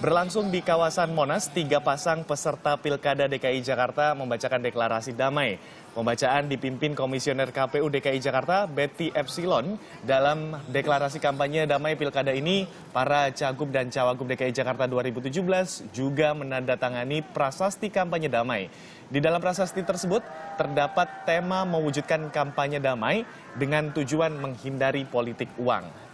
Berlangsung di kawasan Monas, tiga pasang peserta Pilkada DKI Jakarta membacakan deklarasi damai. Pembacaan dipimpin Komisioner KPU DKI Jakarta, Betty Epsilon. Dalam deklarasi kampanye damai Pilkada ini, para Cagup dan Cawagup DKI Jakarta 2017 juga menandatangani prasasti kampanye damai. Di dalam prasasti tersebut, terdapat tema mewujudkan kampanye damai dengan tujuan menghindari politik uang.